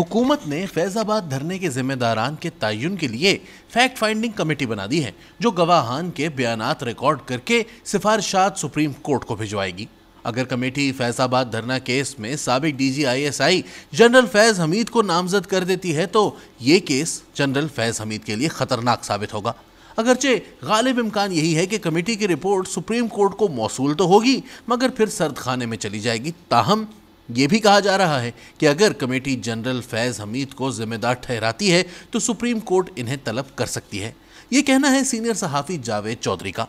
हुकूमत ने फैज़ाबाद धरने के जिम्मेदारान के तयन के लिए फैक्ट फाइंडिंग कमेटी बना दी है जो गवाहान के बयान रिकॉर्ड करके सिफारशात सुप्रीम कोर्ट को भिजवाएगी अगर कमेटी फैजाबाद धरना केस में सबक डीजीआईएसआई जनरल फैज़ हमीद को नामजद कर देती है तो ये केस जनरल फैज़ हमीद के लिए ख़तरनाक साबित होगा अगरचे गालिब इम्कान यही है कि कमेटी की रिपोर्ट सुप्रीम कोर्ट को मौसू तो होगी मगर फिर सर्द खाने में चली जाएगी ताहम ये भी कहा जा रहा है कि अगर कमेटी जनरल फैज़ हमीद को जिम्मेदार ठहराती है तो सुप्रीम कोर्ट इन्हें तलब कर सकती है ये कहना है सीनियर सहाफ़ी जावेद चौधरी का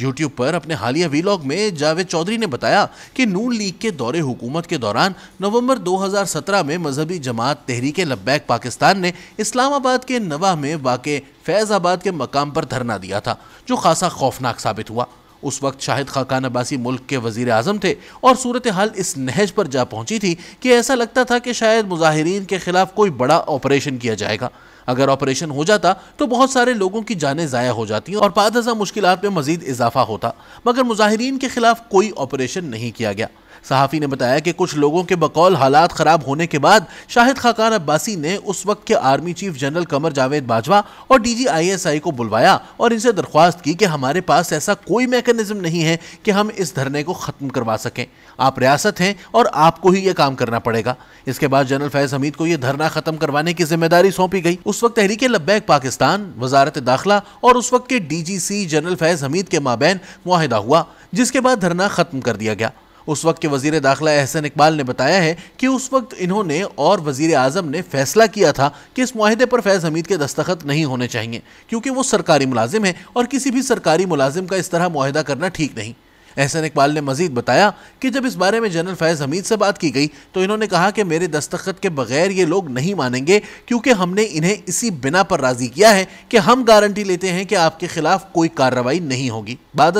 यूट्यूब पर अपने हालिया वीलॉग में जावेद चौधरी ने बताया कि नून लीग के दौरे हुकूमत के दौरान नवंबर 2017 में मजहबी जमात तहरीक लब्बैक पाकिस्तान ने इस्लामाबाद के नवा में वाक़ फ़ैज़ आबाद के मकाम पर धरना दिया था जो खासा खौफनाक साबित हुआ उस वक्त शाहिद खाकान अब्बासी मुल्क के वजीर अजम थे और सूरत हाल इस नहज पर जा पहुंची थी कि ऐसा लगता था कि शायद मुजाहरीन के खिलाफ कोई बड़ा ऑपरेशन किया जाएगा अगर ऑपरेशन हो जाता तो बहुत सारे लोगों की जानें ज़ाया हो जाती और पादजा मुश्किल में मजीद इजाफा होता मगर मुजाहरीन के खिलाफ कोई ऑपरेशन नहीं किया गया सहाफ़ी ने बताया कि कुछ लोगों के बकौल हालात ख़राब होने के बाद शाहिद खाकान अब्बासी ने उस वक्त के army chief general Qamar Javed Bajwa और डी जी आई एस आई को बुलवाया और इनसे दरख्वास्त की कि हमारे पास ऐसा कोई मेकनिज़म नहीं है कि हम इस धरने को ख़त्म करवा सकें आप रियासत हैं और आपको ही यह काम करना पड़ेगा इसके बाद जनरल फैज़ हमीद को यह धरना ख़त्म करवाने की जिम्मेदारी सौंपी गई उस वक्त तहरीक लब्बैक पाकिस्तान वजारत दाखिला और उस वक्त के D G C general Faiz Hameed के माबेन माहिदा हुआ जिसके बाद धरना ख़त्म कर दिया गया उस वक्त के वजीर दाखिला एहसन इकबाल ने बताया है कि उस वक्त इन्होंने और वजीर अजम ने फैसला किया था कि इस माहदे पर फैज़ हमीद के दस्तखत नहीं होने चाहिए क्योंकि वो सरकारी मुलाजिम है और किसी भी सरकारी मुलाजिम का इस तरह माहदा करना ठीक नहीं एहसन इकबाल ने मजीद बताया कि जब इस बारे में जनरल फैज़ हमीद से बात की गई तो इन्होंने कहा कि मेरे दस्तखत के बगैर ये लोग नहीं मानेंगे क्योंकि हमने इन्हें इसी बिना पर राज़ी किया है कि हम गारंटी लेते हैं कि आपके खिलाफ कोई कार्रवाई नहीं होगी बाद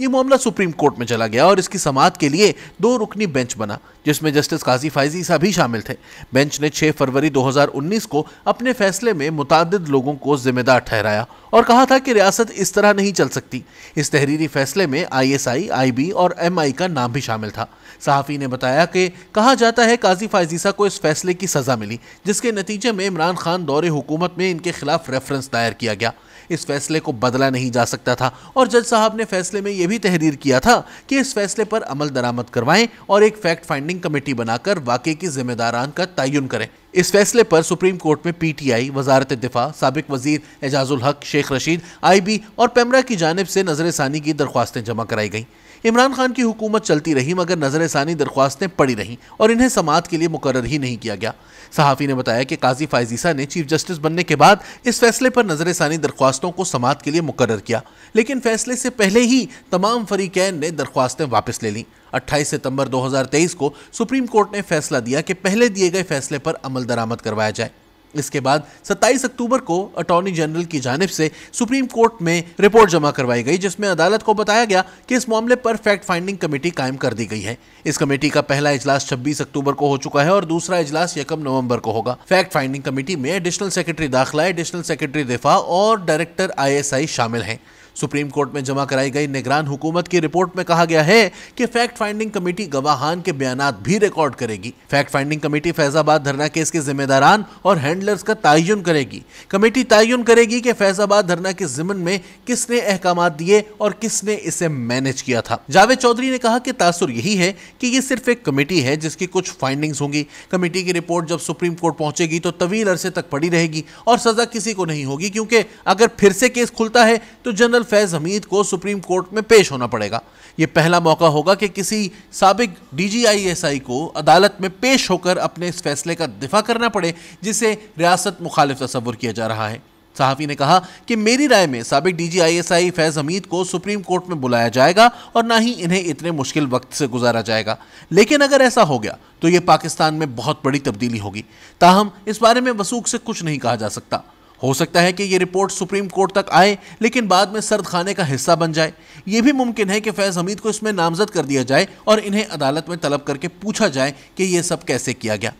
ये मामला सुप्रीम कोर्ट में चला गया और इसकी समात के लिए दो रुकनी बेंच बना जिसमें जस्टिस काजी फायजी साहब भी शामिल थे बेंच ने 6 फरवरी 2019 को अपने फैसले में मुतद लोगों को जिम्मेदार ठहराया और कहा था कि रियासत इस तरह नहीं चल सकती इस तहरीरी फैसले में आईएसआई, आईबी और एमआई का नाम भी शामिल था सहाफ़ी ने बताया कि कहा जाता है काजी फायजीसा को इस फैसले की सज़ा मिली जिसके नतीजे में इमरान खान दौरे हुकूमत में इनके खिलाफ रेफरेंस दायर किया गया इस फैसले को बदला नहीं जा सकता था और जज साहब ने फैसले में यह भी तहरीर किया था कि इस फैसले पर अमल दरामद करवाएं और एक फैक्ट फाइंडिंग कमेटी बनाकर वाकई की जिम्मेदारान का तयन करें इस फैसले पर सुप्रीम कोर्ट में पीटीआई वजारत दिफा सबक वजीर एजाजुल हक शेख रशीद आईबी और पैमरा की जानब से नजरसानी की दरख्वास्तें जमा कराई गईं इमरान खान की हुकूमत चलती रही मगर नज़र षानी दरख्वास्तें पड़ी रहीं और इन्हें समात के लिए मुकर ही नहीं किया गया सहाफ़ी ने बताया कि काजी फायजीसा ने चीफ जस्टिस बनने के बाद इस फैसले पर नज़र दरख्वास्तों को समात के लिए मुकर किया लेकिन फैसले से पहले ही तमाम फरीकैन ने दरख्वास्तें वापस ले लीं 28 सितंबर 2023 को सुप्रीम कोर्ट ने फैसला दिया कि पहले दिए गए फैसले पर अमल दरामद करवाया जाए इसके बाद 27 अक्टूबर को अटॉर्नी जनरल की जानब से सुप्रीम कोर्ट में रिपोर्ट जमा करवाई गई जिसमें अदालत को बताया गया कि इस मामले पर फैक्ट फाइंडिंग कमेटी कायम कर दी गई है इस कमेटी का पहला इजलास छब्बीस अक्टूबर को हो चुका है और दूसरा इजलास यकम नवंबर को होगा फैक्ट फाइंडिंग कमेटी में एडिशनल सेक्रेटरी दाखिला एडिशनल सेक्रेटरी दिफा और डायरेक्टर आई शामिल हैं सुप्रीम कोर्ट में जमा कराई गई निगरान हुकूमत की रिपोर्ट में कहा गया है कि फैक्ट फाइंडिंग कमेटी गवाहान के बयान भी रिकॉर्ड करेगी फैक्ट फाइंडिंग कमेटी फैजाबाद धरना केस के जिम्मेदारान और हैंडलर्स का तयन करेगी कमेटी तयन करेगी कि फैजाबाद धरना के जिमन में किसने अहकाम दिए और किसने इसे मैनेज किया था जावेद चौधरी ने कहा कि तासुर यही है कि ये सिर्फ एक कमेटी है जिसकी कुछ फाइंडिंग्स होंगी कमेटी की रिपोर्ट जब सुप्रीम कोर्ट पहुंचेगी तो तवील अरसे तक पड़ी रहेगी और सजा किसी को नहीं होगी क्योंकि अगर फिर से केस खुलता है तो जनरल कर्नल फैज़ हमीद को सुप्रीम कोर्ट में पेश होना पड़ेगा ये पहला मौका होगा कि किसी सबक डीजीआईएसआई को अदालत में पेश होकर अपने इस फैसले का दिफा करना पड़े जिसे रियासत मुखालिफ तस्वुर किया जा रहा है सहाफ़ी ने कहा कि मेरी राय में सबक D G I S I Faiz Hameed को सुप्रीम कोर्ट में बुलाया जाएगा और ना ही इन्हें इतने मुश्किल वक्त से गुजारा जाएगा लेकिन अगर ऐसा हो गया तो ये पाकिस्तान में बहुत बड़ी तब्दीली होगी ताहम इस बारे में वसूख से कुछ नहीं कहा जा सकता हो सकता है कि ये रिपोर्ट सुप्रीम कोर्ट तक आए लेकिन बाद में सर्द खाने का हिस्सा बन जाए ये भी मुमकिन है कि फैज़ हमीद को इसमें नामजद कर दिया जाए और इन्हें अदालत में तलब करके पूछा जाए कि यह सब कैसे किया गया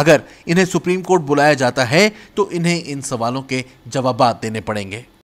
अगर इन्हें सुप्रीम कोर्ट बुलाया जाता है तो इन्हें इन सवालों के जवाब देने पड़ेंगे